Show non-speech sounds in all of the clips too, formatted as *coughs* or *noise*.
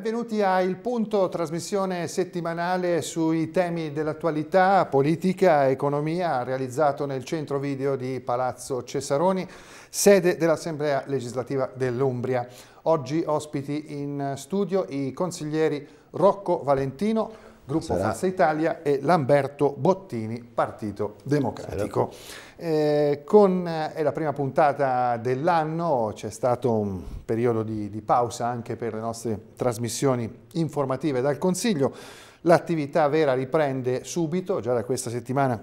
Benvenuti a Il Punto, trasmissione settimanale sui temi dell'attualità, politica, economia, realizzato nel centro video di Palazzo Cesaroni, sede dell'Assemblea legislativa dell'Umbria. Oggi ospiti in studio i consiglieri Rocco Valentino, Gruppo Sarà. Forza Italia e Lamberto Bottini, Partito Democratico. Eh, con, eh, è la prima puntata dell'anno, c'è stato un periodo di, di pausa anche per le nostre trasmissioni informative dal Consiglio. L'attività vera riprende subito, già da questa settimana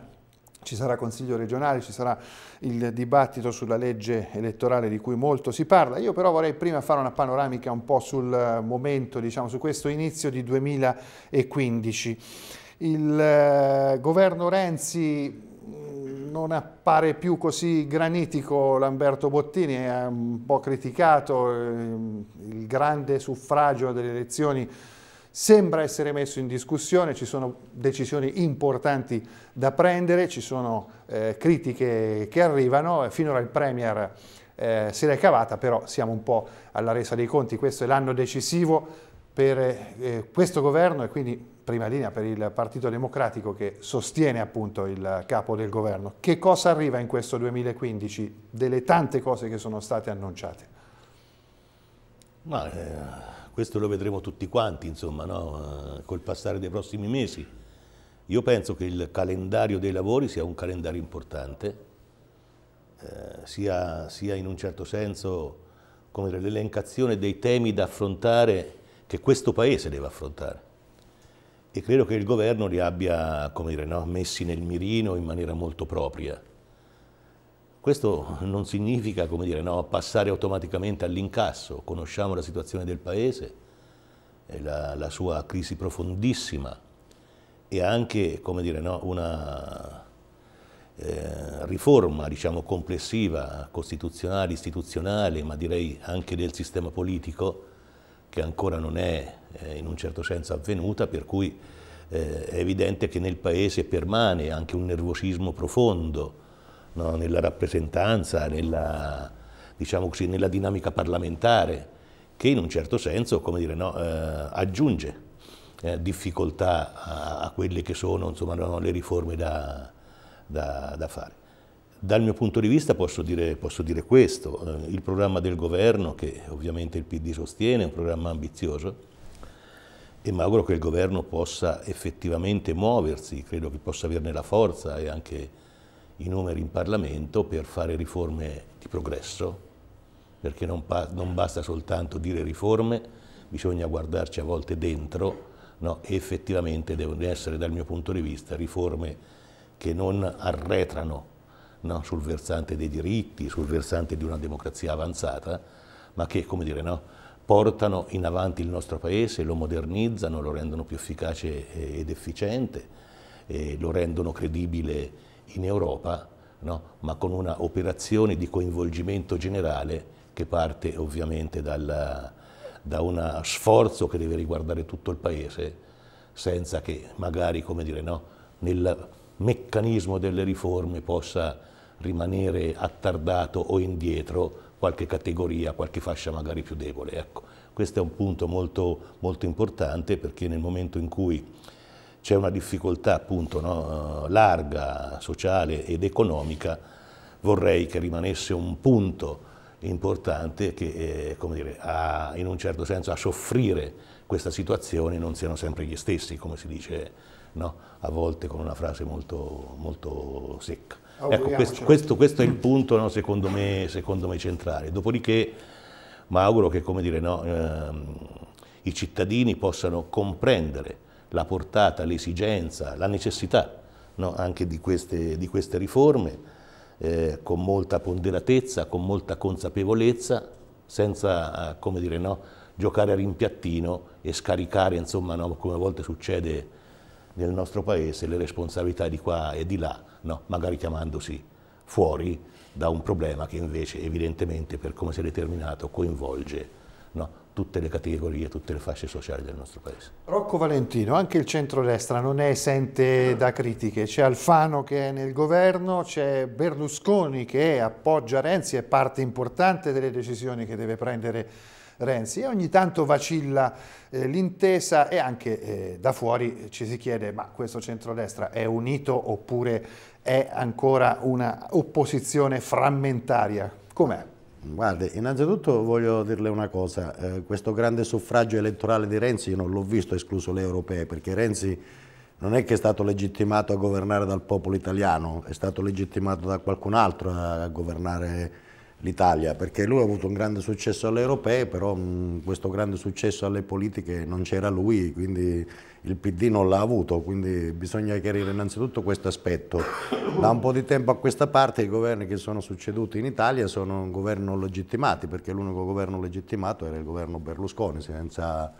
ci sarà Consiglio regionale, ci sarà il dibattito sulla legge elettorale di cui molto si parla. Io però vorrei prima fare una panoramica un po' sul momento, diciamo, su questo inizio di 2015. Il eh, governo Renzi mm, non appare più così granitico Lamberto Bottini, ha un po' criticato eh, il grande suffragio delle elezioni sembra essere messo in discussione, ci sono decisioni importanti da prendere, ci sono eh, critiche che arrivano, eh, finora il Premier eh, se l'è cavata, però siamo un po' alla resa dei conti, questo è l'anno decisivo per eh, questo governo e quindi prima linea per il Partito Democratico che sostiene appunto il capo del governo. Che cosa arriva in questo 2015 delle tante cose che sono state annunciate? Ma, eh, questo lo vedremo tutti quanti, insomma, no? Eh, col passare dei prossimi mesi. Io penso che il calendario dei lavori sia un calendario importante, eh, sia, sia, in un certo senso l'elencazione dei temi da affrontare che questo Paese deve affrontare. E credo che il governo li abbia dire, no? messi nel mirino in maniera molto propria. Questo non significa dire, no, passare automaticamente all'incasso, conosciamo la situazione del Paese, eh, la, la sua crisi profondissima e anche dire, no, una eh, riforma diciamo, complessiva, costituzionale, istituzionale, ma direi anche del sistema politico, che ancora non è eh, in un certo senso avvenuta, per cui eh, è evidente che nel Paese permane anche un nervosismo profondo no? nella rappresentanza, nella, diciamo così, nella, dinamica parlamentare, che in un certo senso dire, no, eh, aggiunge eh, difficoltà a, a, quelle che sono insomma, no, le riforme da, da, da, fare. Dal mio punto di vista posso dire, posso dire questo, eh, il programma del governo, che ovviamente il PD sostiene, è un programma ambizioso, e mi auguro che il governo possa effettivamente muoversi, credo che possa averne la forza e anche i numeri in Parlamento per fare riforme di progresso, perché non, non basta soltanto dire riforme, bisogna guardarci a volte dentro no? e effettivamente devono essere dal mio punto di vista riforme che non arretrano no? sul versante dei diritti, sul versante di una democrazia avanzata, ma che come dire, no? portano in avanti il nostro Paese, lo modernizzano, lo rendono più efficace ed efficiente, lo rendono credibile in Europa, no? ma con una operazione di coinvolgimento generale che parte ovviamente dalla, da uno sforzo che deve riguardare tutto il Paese, senza che magari, come dire, no? nel meccanismo delle riforme possa rimanere attardato o indietro qualche categoria, qualche fascia magari più debole. Ecco, questo è un punto molto, molto importante perché nel momento in cui c'è una difficoltà appunto no, larga, sociale ed economica, vorrei che rimanesse un punto importante che eh, dire, a, in un certo senso a soffrire questa situazione non siano sempre gli stessi, come si dice no? a volte con una frase molto, molto secca. Ecco, questo, questo, questo, è il *clears throat* punto no, secondo, me, secondo, me, centrale. Dopodiché mi auguro che dire, no, ehm, i cittadini possano comprendere la portata, l'esigenza, la necessità no, anche di queste, di queste riforme, eh, con molta ponderatezza, con molta consapevolezza, senza eh, dire, no, giocare a rimpiattino e scaricare, insomma, no, come a volte succede nel nostro paese, le responsabilità di qua e di là, magari chiamandosi fuori da un problema che invece evidentemente per come si è determinato coinvolge tutte le categorie, tutte le fasce sociali del nostro paese. Rocco Valentino, anche il centrodestra non è esente da critiche, c'è Alfano che è nel governo, c'è Berlusconi che appoggia Renzi, è parte importante delle decisioni che deve prendere Renzi e ogni tanto vacilla eh, l'intesa e anche eh, da fuori ci si chiede ma questo centrodestra è unito oppure è ancora una opposizione frammentaria? Com'è? Guardi, innanzitutto voglio dirle una cosa, eh, questo grande suffragio elettorale di Renzi io non l'ho visto escluso le europee, perché Renzi non è che è stato legittimato a governare dal popolo italiano, è stato legittimato da qualcun altro a governare l'Italia, perché lui ha avuto un grande successo alle europee, però mh, mm, questo grande successo alle politiche non c'era lui, quindi il PD non l'ha avuto, quindi bisogna chiarire innanzitutto questo aspetto. Da un po' di tempo a questa parte i governi che sono succeduti in Italia sono un governo legittimati, perché l'unico governo legittimato era il governo Berlusconi, senza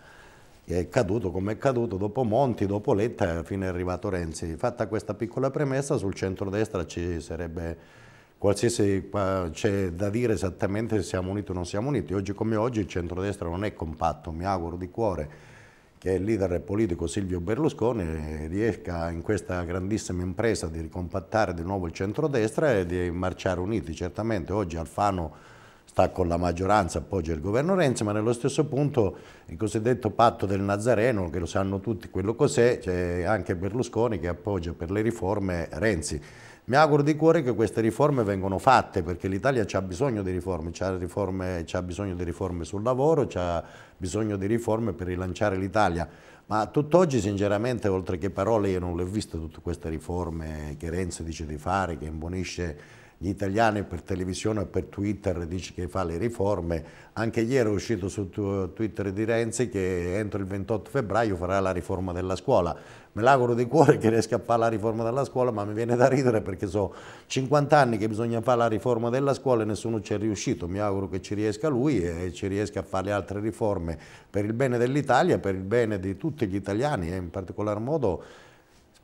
è caduto come è caduto dopo Monti, dopo Letta, fino è arrivato Renzi. Fatta questa piccola premessa, sul centrodestra ci sarebbe qualsiasi c'è da dire esattamente se siamo uniti o non siamo uniti. Oggi come oggi il centrodestra non è compatto, mi auguro di cuore che il leader politico Silvio Berlusconi riesca in questa grandissima impresa di ricompattare di nuovo il centrodestra e di marciare uniti. Certamente oggi Alfano sta con la maggioranza, appoggia il governo Renzi, ma nello stesso punto il cosiddetto patto del Nazareno, che lo sanno tutti quello cos'è, c'è anche Berlusconi che appoggia per le riforme Renzi. Mi auguro di cuore che queste riforme vengano fatte perché l'Italia ha bisogno di riforme, ha bisogno di riforme sul lavoro, ha bisogno di riforme per rilanciare l'Italia. Ma tutt'oggi sinceramente oltre che parole io non le ho viste tutte queste riforme che Renzi dice di fare, che imbonisce gli italiani per televisione e per Twitter dice che fa le riforme, anche ieri è uscito su Twitter di Renzi che entro il 28 febbraio farà la riforma della scuola. Me l'auguro di cuore che riesca a fare la riforma della scuola, ma mi viene da ridere perché so 50 anni che bisogna fare la riforma della scuola e nessuno ci è riuscito. Mi auguro che ci riesca lui e ci riesca a fare le altre riforme per il bene dell'Italia, per il bene di tutti gli italiani e in particolar modo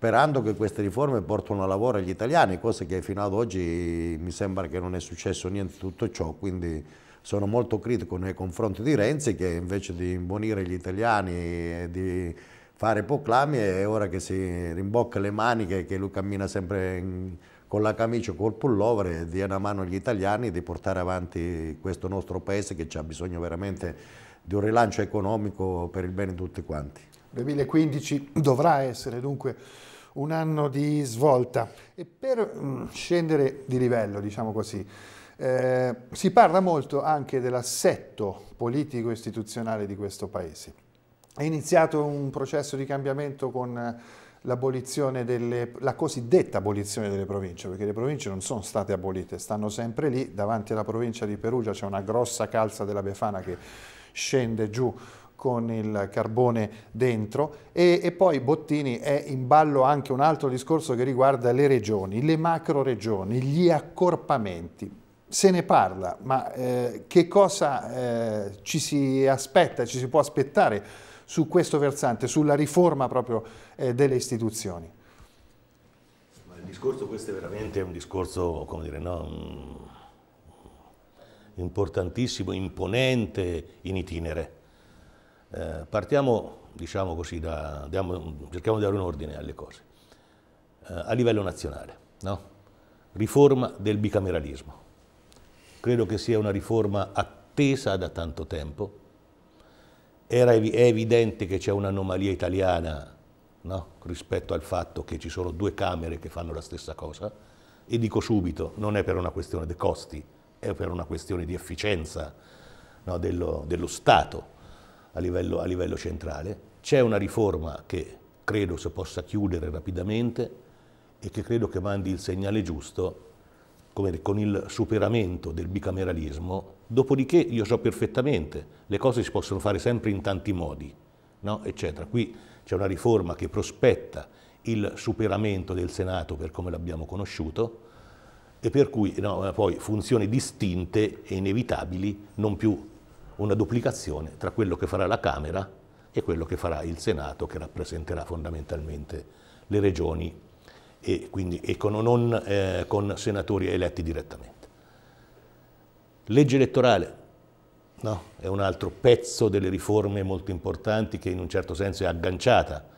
sperando che queste riforme portino a lavoro agli italiani, cosa che fino ad oggi mi sembra che non è successo niente di tutto ciò, quindi sono molto critico nei confronti di Renzi che invece di imbonire gli italiani e di fare proclami è ora che si rimbocca le maniche, che lui cammina sempre in, con la camicia, col pullover e dia una mano agli italiani di portare avanti questo nostro paese che ha bisogno veramente di un rilancio economico per il bene di tutti quanti. 2015 dovrà essere dunque un anno di svolta. E per mm, scendere di livello, diciamo così, eh, si parla molto anche dell'assetto politico-istituzionale di questo Paese. È iniziato un processo di cambiamento con delle, la cosiddetta abolizione delle province, perché le province non sono state abolite, stanno sempre lì, davanti alla provincia di Perugia c'è una grossa calza della Befana che scende giù con il carbone dentro e, e, poi Bottini è in ballo anche un altro discorso che riguarda le regioni, le macro regioni, gli accorpamenti. Se ne parla, ma eh, che cosa eh, ci si aspetta, ci si può aspettare su questo versante, sulla riforma proprio eh, delle istituzioni? Il discorso questo è veramente un discorso, come dire, no, importantissimo, imponente in itinere eh, partiamo, diciamo così, da, diamo, cerchiamo di dare un ordine alle cose. Eh, a livello nazionale, no? riforma del bicameralismo. Credo che sia una riforma attesa da tanto tempo. Era, è evidente che c'è un'anomalia italiana no? rispetto al fatto che ci sono due Camere che fanno la stessa cosa e dico subito, non è per una questione di costi, è per una questione di efficienza no? dello, dello Stato a livello, a livello centrale. C'è una riforma che credo si possa chiudere rapidamente e che credo che mandi il segnale giusto come, con il superamento del bicameralismo, dopodiché io so perfettamente, le cose si possono fare sempre in tanti modi, no? eccetera. Qui c'è una riforma che prospetta il superamento del Senato per come l'abbiamo conosciuto e per cui no, poi funzioni distinte e inevitabili, non più una duplicazione tra quello che farà la Camera e quello che farà il Senato, che rappresenterà fondamentalmente le regioni e, quindi, e con, non eh, con senatori eletti direttamente. Legge elettorale no? è un altro pezzo delle riforme molto importanti che in un certo senso è agganciata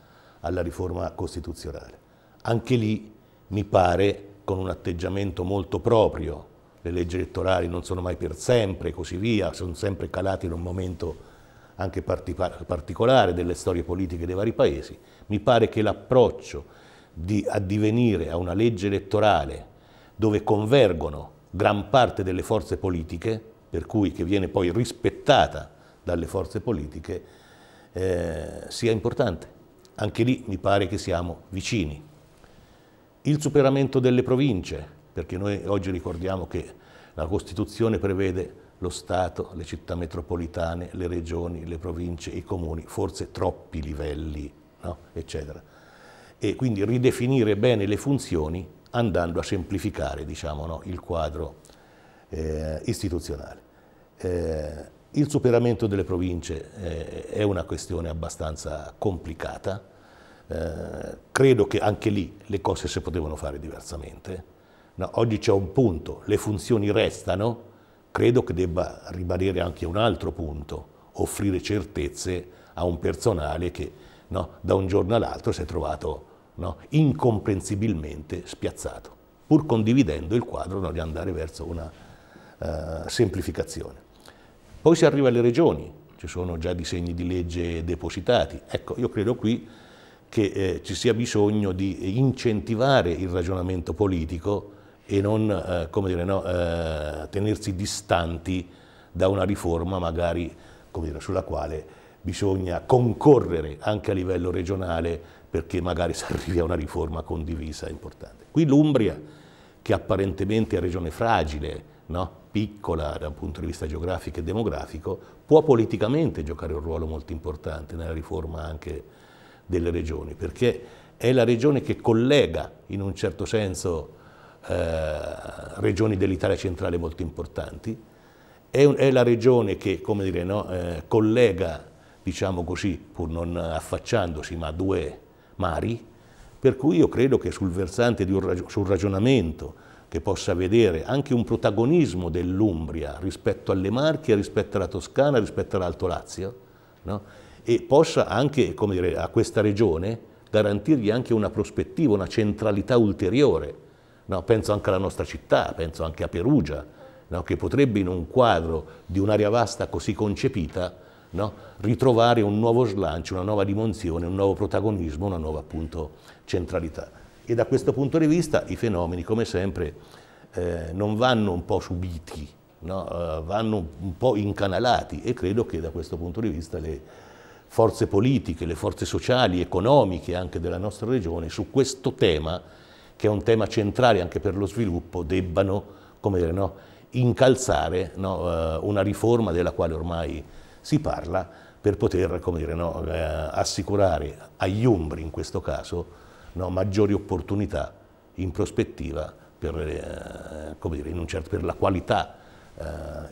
alla riforma costituzionale. Anche lì mi pare con un atteggiamento molto proprio le leggi elettorali non sono mai per sempre e così via, sono sempre calate in un momento anche particolare delle storie politiche dei vari paesi. Mi pare che l'approccio di addivenire a una legge elettorale dove convergono gran parte delle forze politiche, per cui che viene poi rispettata dalle forze politiche, eh, sia importante. Anche lì mi pare che siamo vicini. Il superamento delle province, perché noi oggi ricordiamo che la Costituzione prevede lo Stato, le città metropolitane, le regioni, le province, i comuni, forse troppi livelli, no? eccetera. E quindi ridefinire bene le funzioni andando a semplificare diciamo, no? il quadro eh, istituzionale. Eh, il superamento delle province eh, è una questione abbastanza complicata, eh, credo che anche lì le cose si potevano fare diversamente, No, oggi c'è un punto, le funzioni restano, credo che debba ribadire anche un altro punto, offrire certezze a un personale che no, da un giorno all'altro si è trovato no, incomprensibilmente spiazzato, pur condividendo il quadro di andare verso una uh, semplificazione. Poi si arriva alle regioni, ci sono già disegni di legge depositati. Ecco, io credo qui che eh, ci sia bisogno di incentivare il ragionamento politico e non eh, dire, no, eh, tenersi distanti da una riforma magari dire, sulla quale bisogna concorrere anche a livello regionale perché magari si *laughs* arrivi a una riforma condivisa importante. Qui l'Umbria, che apparentemente è regione fragile, no? piccola da un punto di vista geografico e demografico, può politicamente giocare un ruolo molto importante nella riforma anche delle regioni, perché è la regione che collega in un certo senso eh, regioni dell'Italia centrale molto importanti, è, un, è la regione che dire, no, eh, collega, diciamo così, pur non affacciandosi, ma due mari, per cui io credo che sul versante di un ragio sul ragionamento che possa vedere anche un protagonismo dell'Umbria rispetto alle Marche, rispetto alla Toscana, rispetto all'Alto Lazio, no? e possa anche dire, a questa regione garantirgli anche una prospettiva, una centralità ulteriore no? penso anche alla nostra città, penso anche a Perugia, no? che potrebbe in un quadro di un'area vasta così concepita no? ritrovare un nuovo slancio, una nuova dimensione, un nuovo protagonismo, una nuova appunto centralità. E da questo punto di vista i fenomeni, come sempre, eh, non vanno un po' subiti, no? eh, vanno un po' incanalati e credo che da questo punto di vista le forze politiche, le forze sociali, economiche anche della nostra regione su questo tema che è un tema centrale anche per lo sviluppo, debbano dire, no, incalzare no, eh, una riforma della quale ormai si parla per poter dire, no, eh, assicurare agli umbri in questo caso maggiori opportunità in prospettiva per, eh, dire, in certo, per la qualità eh,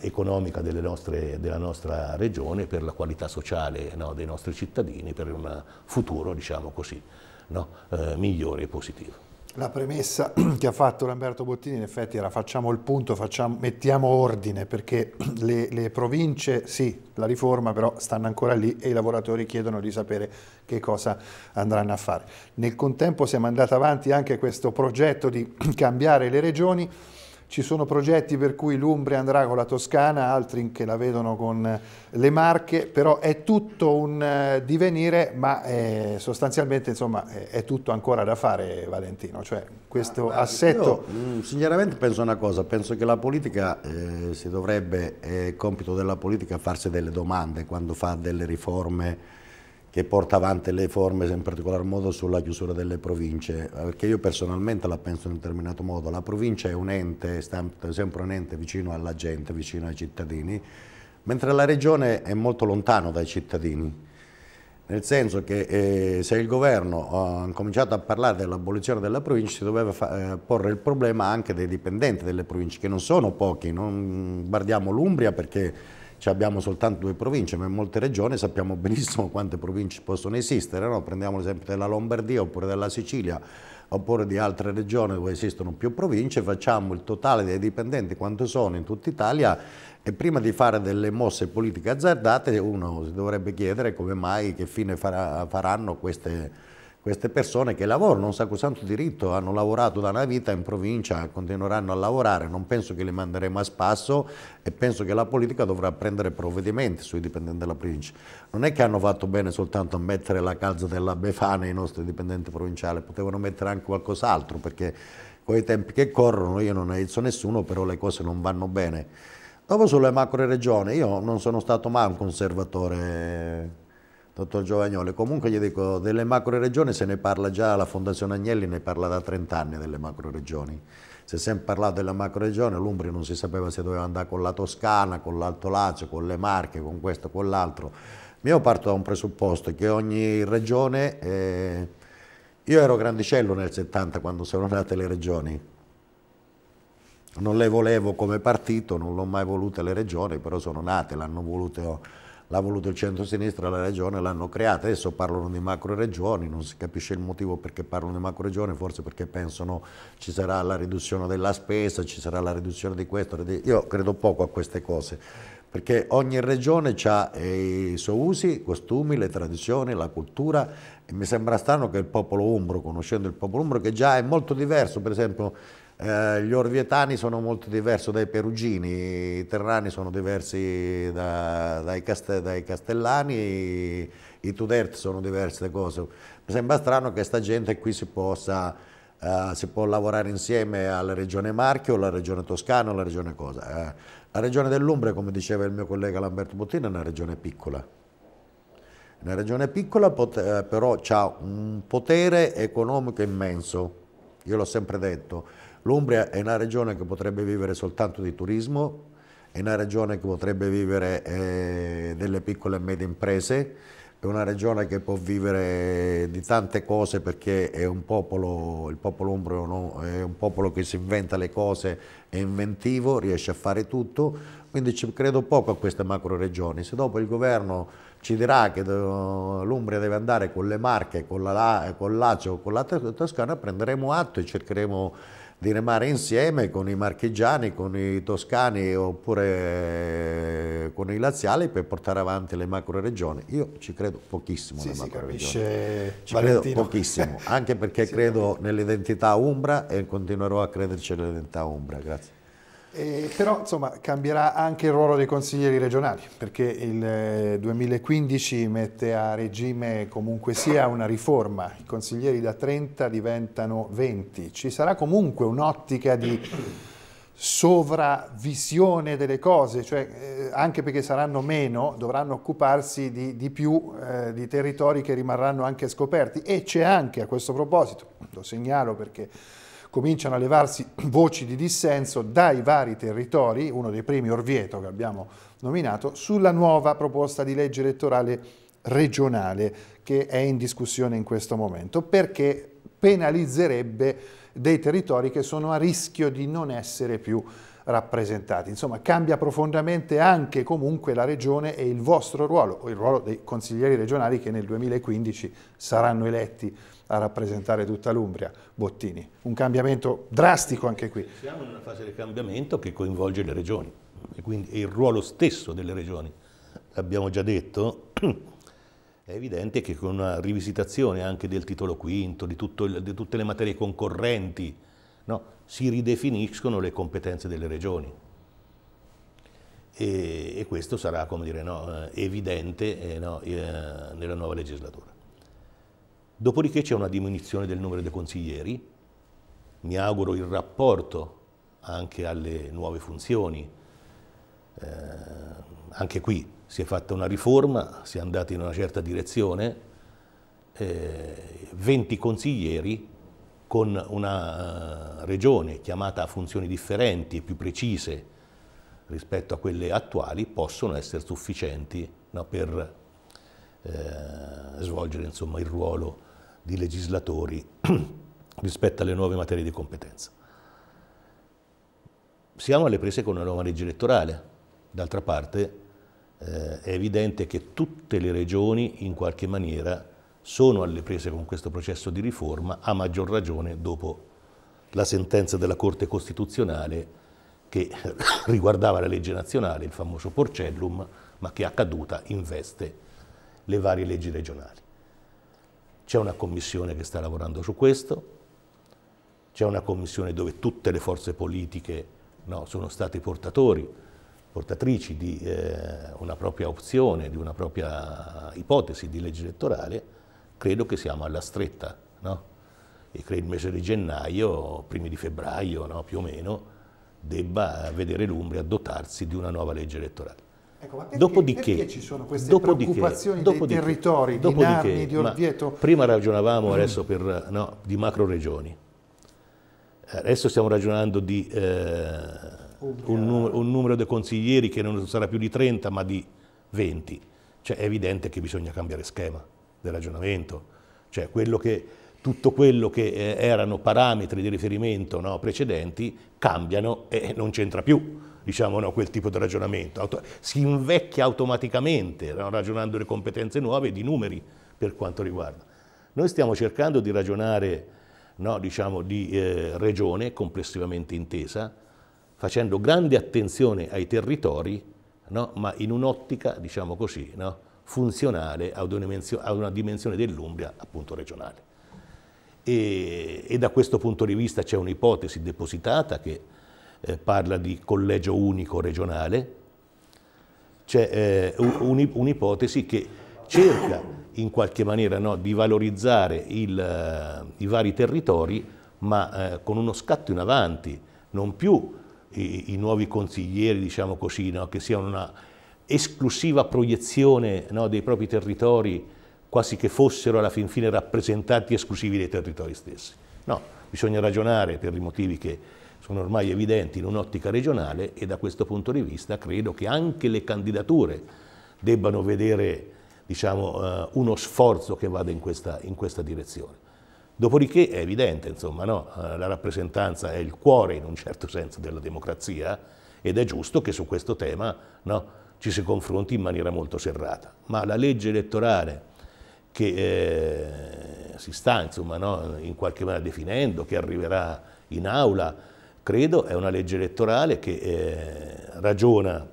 economica nostre, della nostra regione, per la qualità sociale no, dei nostri cittadini, per un futuro, diciamo così, no, eh, migliore e positivo la premessa *clears throat* che ha fatto Lamberto Bottini in effetti era facciamo il punto, facciamo, mettiamo ordine perché *clears throat* le, le, province, sì, la riforma però stanno ancora lì e i lavoratori chiedono di sapere che cosa andranno a fare. Nel contempo siamo andati avanti anche questo progetto di *clears throat* cambiare le regioni ci sono progetti per cui l'Umbria andrà con la Toscana, altri che la vedono con le Marche, però è tutto un eh, divenire, ma è eh, sostanzialmente insomma, è tutto ancora da fare Valentino, cioè questo ah, assetto... Io, mm, sinceramente penso una cosa, penso che la politica eh, si dovrebbe, è compito della politica farsi delle domande quando fa delle riforme che porta avanti le forme in particolar modo sulla chiusura delle province, perché io personalmente la penso in un determinato modo, la provincia è un ente, è sempre un ente vicino alla gente, vicino ai cittadini, mentre la regione è molto lontano dai cittadini, nel senso che eh, se il governo eh, ha cominciato a parlare dell'abolizione della provincia si doveva eh, porre il problema anche dei dipendenti delle province, che non sono pochi, non guardiamo l'Umbria perché cioè abbiamo soltanto due province, ma in molte regioni sappiamo benissimo quante province possono esistere, no? prendiamo l'esempio della Lombardia oppure della Sicilia oppure di altre regioni dove esistono più province, facciamo il totale dei dipendenti quanto sono in tutta Italia e prima di fare delle mosse politiche azzardate uno si dovrebbe chiedere come mai, che fine farà, faranno queste queste persone che lavorano, un sacrosanto diritto, hanno lavorato da una vita in provincia, continueranno a lavorare, non penso che li manderemo a spasso e penso che la politica dovrà prendere provvedimenti sui dipendenti della provincia. Non è che hanno fatto bene soltanto a mettere la calza della Befana ai nostri dipendenti provinciali, potevano mettere anche qualcos'altro perché con i tempi che corrono io non aiuto nessuno, però le cose non vanno bene. Dopo sulle macro regioni, io non sono stato mai un conservatore Dottor Giovagnoli, comunque gli dico, delle macro regioni se ne parla già, la Fondazione Agnelli ne parla da 30 anni delle macro regioni. Si è sempre parlato della macro regione, l'Umbria non si sapeva se doveva andare con la Toscana, con l'Alto Lazio, con le Marche, con questo, con l'altro. Io parto da un presupposto che ogni regione... Eh, io ero grandicello nel 70 quando sono nate le regioni, non le volevo come partito, non l'ho mai volute le regioni, però sono nate, l'hanno voluto l'ha voluto il centro-sinistra, la regione l'hanno creata, adesso parlano di macro-regioni, non si capisce il motivo perché parlano di macro-regioni, forse perché pensano ci sarà la riduzione della spesa, ci sarà la riduzione di questo, io credo poco a queste cose, perché ogni regione ha eh, i suoi usi, i costumi, le tradizioni, la cultura e mi sembra strano che il popolo umbro, conoscendo il popolo umbro, che già è molto diverso, per esempio eh, gli orvietani sono molto diversi dai perugini, i terrani sono diversi da, dai, cast dai, castellani, i, i Tudert sono diverse cose. Mi sembra strano che questa gente qui si possa... Uh, si può lavorare insieme alla regione Marchio, alla regione Toscana, alla regione Cosa. Uh, la regione dell'Umbria, come diceva il mio collega Lamberto Bottini, è una regione piccola. Una regione piccola però ha un potere economico immenso, io l'ho sempre detto. L'Umbria è una regione che potrebbe vivere soltanto di turismo, è una regione che potrebbe vivere eh, delle piccole e medie imprese, è una regione che può vivere di tante cose perché è un popolo, il popolo umbro no? è un popolo che si inventa le cose, è inventivo, riesce a fare tutto, quindi ci credo poco a queste macro regioni. Se dopo il governo ci dirà che eh, l'Umbria deve andare con le Marche, con, la, con Lazio, con la Toscana, prenderemo atto e cercheremo di remare insieme con i marchigiani, con i toscani oppure eh, con i laziali per portare avanti le macro regioni. Io ci credo pochissimo sì, alle macro regioni. Ci Valentino. credo pochissimo, anche perché *laughs* sì, credo nell'identità umbra e continuerò a crederci nell'identità umbra. Grazie. Eh, però insomma cambierà anche il ruolo dei consiglieri regionali perché il 2015 eh, mette a regime comunque sia una riforma, i consiglieri da 30 diventano 20, ci sarà comunque un'ottica di sovravisione delle cose, cioè eh, anche perché saranno meno, dovranno occuparsi di, di più eh, di territori che rimarranno anche scoperti e c'è anche a questo proposito, lo segnalo perché cominciano a levarsi *clears throat* voci di dissenso dai vari territori, uno dei primi Orvieto che abbiamo nominato, sulla nuova proposta di legge elettorale regionale che è in discussione in questo momento, perché penalizzerebbe dei territori che sono a rischio di non essere più rappresentati. Insomma, cambia profondamente anche comunque la regione e il vostro ruolo, o il ruolo dei consiglieri regionali che nel 2015 saranno eletti a rappresentare tutta l'Umbria, Bottini. Un cambiamento drastico anche qui. Siamo in una fase di cambiamento che coinvolge le regioni e quindi il ruolo stesso delle regioni. L'abbiamo già detto, *clears throat* è evidente che con una rivisitazione anche del titolo quinto, di, il, di tutte le materie concorrenti, No, si ridefiniscono le competenze delle regioni. E, e questo sarà dire, no, eh, evidente eh, no, eh, nella nuova legislatura. Dopodiché c'è una diminuzione del numero dei consiglieri, mi auguro il rapporto anche alle nuove funzioni. Eh, anche qui si è fatta una riforma, si è andati in una certa direzione, 20 eh, consiglieri con una eh, regione chiamata a funzioni differenti e più precise rispetto a quelle attuali possono essere sufficienti no, per eh, svolgere insomma, il ruolo di legislatori *clears throat* rispetto alle nuove materie di competenza. Siamo alle prese con una nuova legge elettorale, d'altra parte eh, è evidente che tutte le regioni in qualche maniera sono alle prese con questo processo di riforma, a maggior ragione dopo la sentenza della Corte Costituzionale che *coughs* riguardava la legge nazionale, il famoso Porcellum, ma che è accaduta in veste le varie leggi regionali. C'è una commissione che sta lavorando su questo, c'è una commissione dove tutte le forze politiche no, sono state portatori, portatrici di eh, una propria opzione, di una propria ipotesi di legge elettorale, credo che siamo alla stretta, no? e credo il mese di gennaio, primi di febbraio no? più o meno, debba vedere l'Umbria dotarsi di una nuova legge elettorale. Ecco, perché, dopodiché, perché ci sono queste dopodiché, preoccupazioni dopodiché, dei territori, dopodiché, di Narni, di Orvieto? Prima ragionavamo mm. adesso per, no, di macro regioni, adesso stiamo ragionando di eh, un, numero, un, numero di consiglieri che non sarà più di 30 ma di 20, cioè è evidente che bisogna cambiare schema del ragionamento, cioè quello che, tutto quello che eh, erano parametri di riferimento no, precedenti cambiano e non c'entra più diciamo, no, quel tipo di ragionamento, Auto si invecchia automaticamente no, ragionando le competenze nuove di numeri per quanto riguarda. Noi stiamo cercando di ragionare no, diciamo, di eh, regione complessivamente intesa, facendo grande attenzione ai territori, no, ma in un'ottica, diciamo così, no, funzionale ad una dimensione dell'Umbria appunto regionale. E, e, da questo punto di vista c'è un'ipotesi depositata che eh, parla di collegio unico regionale, c'è eh, un'ipotesi che cerca in qualche maniera no, di valorizzare il, i vari territori, ma eh, con uno scatto in avanti, non più i, i nuovi consiglieri, diciamo così, no, che siano una esclusiva proiezione no, dei propri territori, quasi che fossero alla fin fine rappresentanti esclusivi dei territori stessi. No, bisogna ragionare per i motivi che sono ormai evidenti in un'ottica regionale e da questo punto di vista credo che anche le candidature debbano vedere diciamo, eh, uno sforzo che vada in questa, in questa direzione. Dopodiché è evidente, insomma, no? Eh, la rappresentanza è il cuore in un certo senso della democrazia ed è giusto che su questo tema no, ci si confronti in maniera molto serrata. Ma la legge elettorale che eh, si sta insomma, no, in qualche maniera definendo, che arriverà in aula, credo è una legge elettorale che eh, ragiona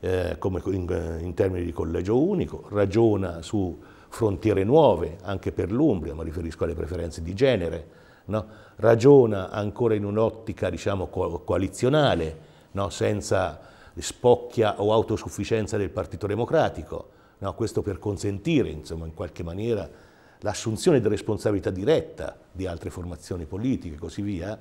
eh, in, in, termini di collegio unico, ragiona su frontiere nuove anche per l'Umbria, ma riferisco alle preferenze di genere, no? ragiona ancora in un'ottica diciamo, coalizionale, no? senza spocchia o autosufficienza del Partito Democratico, no, questo per consentire insomma, in qualche maniera l'assunzione di responsabilità diretta di altre formazioni politiche e così via,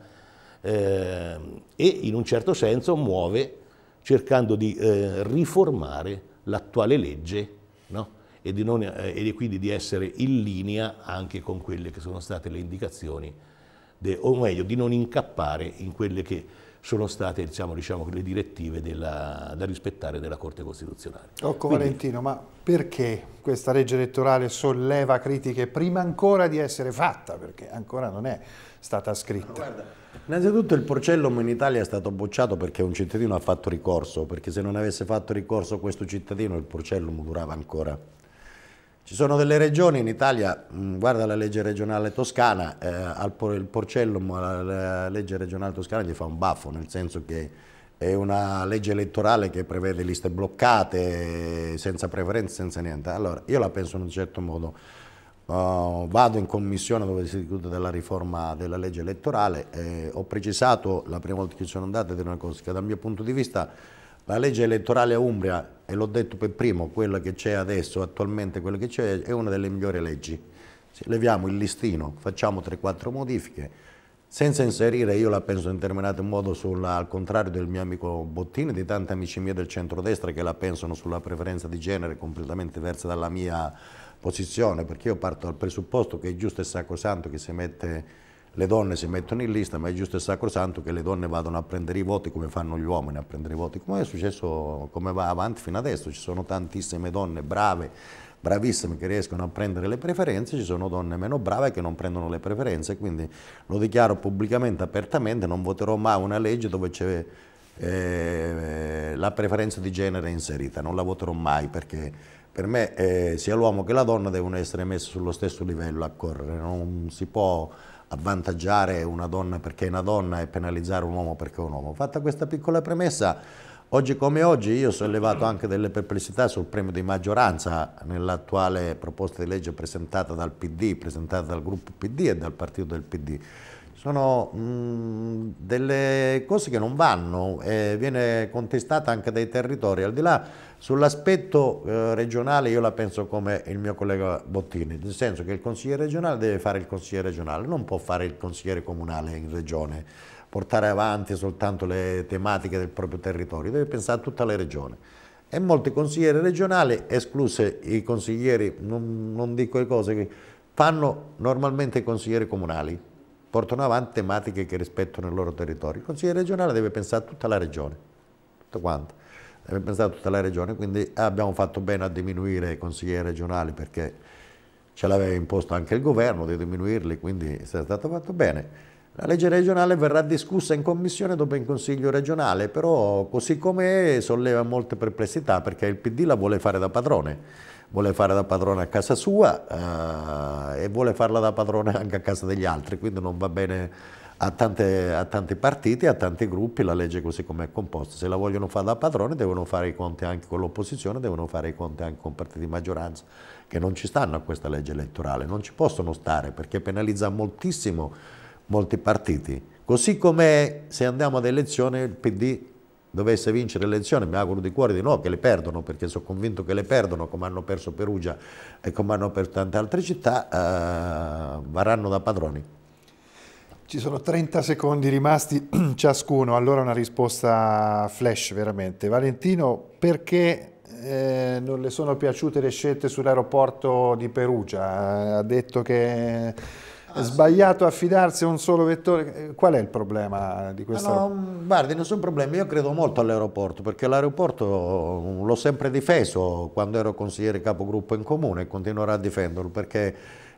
eh, e in un certo senso muove cercando di eh, riformare l'attuale legge no? e, di non, eh, e, quindi di essere in linea anche con quelle che sono state le indicazioni, de, o meglio di non incappare in quelle che sono state diciamo, diciamo, le direttive della, da rispettare della Corte Costituzionale. Rocco Quindi, Valentino, ma perché questa legge elettorale solleva critiche prima ancora di essere fatta? Perché ancora non è stata scritta. Guarda, innanzitutto il Porcellum in Italia è stato bocciato perché un cittadino ha fatto ricorso, perché se non avesse fatto ricorso questo cittadino il Porcellum durava ancora ci sono delle regioni in Italia, mh, mm, guarda la legge regionale toscana, eh, al il Porcellum la, la, legge regionale toscana gli fa un baffo, nel senso che è una legge elettorale che prevede liste bloccate, senza preferenze, senza niente. Allora, io la penso in un certo modo. Uh, vado in commissione dove si discute della riforma della legge elettorale, eh, ho precisato la prima volta che sono andato di una cosa che dal mio punto di vista la legge elettorale a Umbria, e l'ho detto per primo, quella che c'è adesso, attualmente quella che c'è, è una delle migliori leggi. Leviamo il listino, facciamo 3-4 modifiche, senza inserire, io la penso in determinato modo sulla, al contrario del mio amico Bottini, di tanti amici miei del centrodestra che la pensano sulla preferenza di genere completamente diversa dalla mia posizione, perché io parto dal presupposto che è giusto e sacrosanto che si mette le donne si mettono in lista, ma è giusto e sacrosanto che le donne vadano a prendere i voti come fanno gli uomini a prendere i voti, come è successo, come va avanti fino adesso, ci sono tantissime donne brave, bravissime che riescono a prendere le preferenze, ci sono donne meno brave che non prendono le preferenze, quindi lo dichiaro pubblicamente, apertamente, non voterò mai una legge dove c'è eh, la preferenza di genere inserita, non la voterò mai perché per me eh, sia l'uomo che la donna devono essere messi sullo stesso livello a correre, non si può avvantaggiare una donna perché è una donna e penalizzare un uomo perché è un uomo. Fatta questa piccola premessa, oggi come oggi io ho sollevato anche delle perplessità sul premio di maggioranza nell'attuale proposta di legge presentata dal PD, presentata dal gruppo PD e dal partito del PD sono mh, mm, delle cose che non vanno, eh, viene contestata anche dai territori, al di là sull'aspetto eh, regionale io la penso come il mio collega Bottini, nel senso che il consigliere regionale deve fare il consigliere regionale, non può fare il consigliere comunale in regione, portare avanti soltanto le tematiche del proprio territorio, deve pensare a tutta la regione e molti consiglieri regionali, escluse i consiglieri, non, non dico le cose che fanno normalmente i consiglieri comunali, portano avanti tematiche che rispettano il loro territorio. Il Consiglio regionale deve pensare a tutta la regione, tutto quanto. Deve pensare a tutta la regione, quindi abbiamo fatto bene a diminuire i consiglieri regionali perché ce l'aveva imposto anche il governo di diminuirli, quindi è stato fatto bene. La legge regionale verrà discussa in commissione dopo in consiglio regionale, però così com'è solleva molte perplessità perché il PD la vuole fare da padrone vuole fare da padrone a casa sua eh, e vuole farla da padrone anche a casa degli altri, quindi non va bene a, tante, a tanti partiti, a tanti gruppi la legge così come è composta. Se la vogliono fare da padrone devono fare i conti anche con l'opposizione, devono fare i conti anche con partiti di maggioranza che non ci stanno a questa legge elettorale, non ci possono stare perché penalizza moltissimo molti partiti. Così come se andiamo ad elezione il PD dovesse vincere le elezioni, mi auguro di cuore di no, che le perdono, perché sono convinto che le perdono, come hanno perso Perugia e come hanno perso tante altre città, eh, varranno da padroni. Ci sono 30 secondi rimasti *clears throat* ciascuno, allora una risposta flash veramente. Valentino, perché eh, non le sono piaciute le scelte sull'aeroporto di Perugia? Ha detto che è sbagliato affidarsi a un solo vettore? Eh, qual è il problema di ah, questa? No, mm, guardi, nessun problema. Io credo molto all'aeroporto, perché l'aeroporto mm, l'ho sempre difeso quando ero consigliere capogruppo in comune e continuerò a difenderlo, perché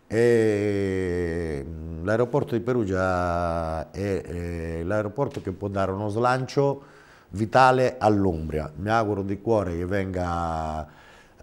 eh, mm, l'aeroporto di Perugia è eh, l'aeroporto che può dare uno slancio vitale all'Umbria. Mi auguro di cuore che venga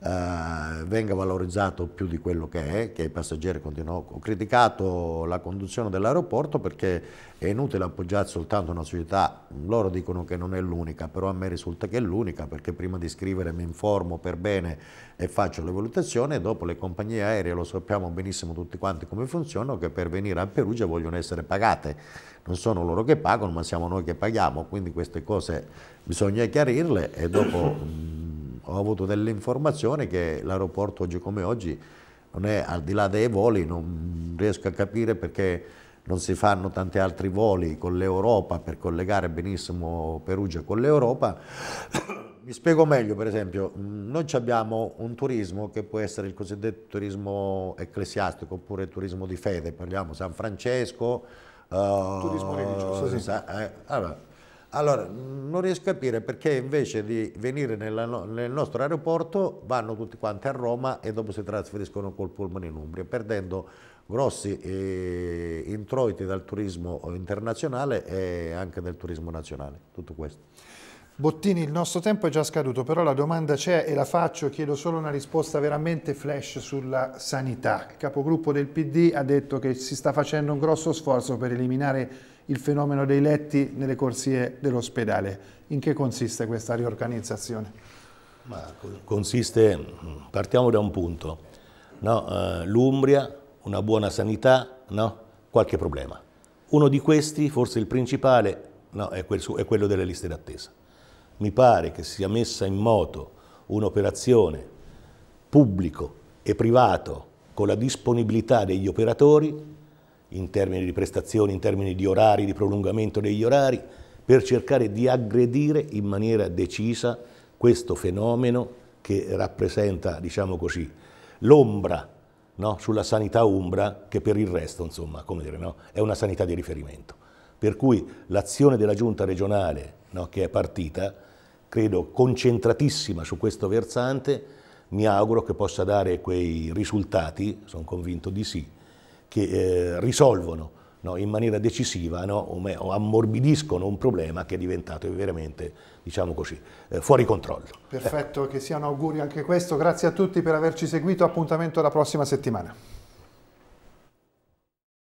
eh, venga valorizzato più di quello che è, che i passeggeri continuano. Ho criticato la conduzione dell'aeroporto perché è inutile appoggiare soltanto una società, loro dicono che non è l'unica, però a me risulta che è l'unica perché prima di scrivere mi informo per bene e faccio le valutazioni e dopo le compagnie aeree lo sappiamo benissimo tutti quanti come funzionano che per venire a Perugia vogliono essere pagate. Non sono loro che pagano ma siamo noi che paghiamo, quindi queste cose bisogna chiarirle e dopo *clears throat* ho avuto delle informazioni che l'aeroporto oggi come oggi non è al di là dei voli, non riesco a capire perché non si fanno tanti altri voli con l'Europa per collegare benissimo Perugia con l'Europa. Mi spiego meglio, per esempio, noi abbiamo un turismo che può essere il cosiddetto turismo ecclesiastico oppure turismo di fede, parliamo San Francesco, eh, turismo religioso. Eh, allora, allora, non riesco a capire perché invece di venire nella, nel nostro aeroporto vanno tutti quanti a Roma e dopo si trasferiscono col pullman in Umbria, perdendo grossi eh, introiti dal turismo internazionale e anche dal turismo nazionale. Tutto questo. Bottini, il nostro tempo è già scaduto, però la domanda c'è e la faccio, chiedo solo una risposta veramente flash sulla sanità. Il capogruppo del PD ha detto che si sta facendo un grosso sforzo per eliminare il fenomeno dei letti nelle corsie dell'ospedale. In che consiste questa riorganizzazione? Consiste, partiamo da un punto, no? Eh, l'Umbria, una buona sanità, no? qualche problema. Uno di questi, forse il principale, no, è, quel, è quello delle liste d'attesa. Mi pare che sia messa in moto un'operazione pubblico e privato con la disponibilità degli operatori in termini di prestazioni, in termini di orari, di prolungamento degli orari, per cercare di aggredire in maniera decisa questo fenomeno che rappresenta, diciamo così, l'ombra no? sulla sanità umbra che per il resto, insomma, dire, no? è una sanità di riferimento. Per cui l'azione della giunta regionale no? che è partita, credo concentratissima su questo versante, mi auguro che possa dare quei risultati, sono convinto di sì, che eh, risolvono no, in maniera decisiva no, o, ammorbidiscono un problema che è diventato veramente, diciamo così, eh, fuori controllo. Perfetto, eh. che siano auguri anche questo. Grazie a tutti per averci seguito. Appuntamento alla prossima settimana.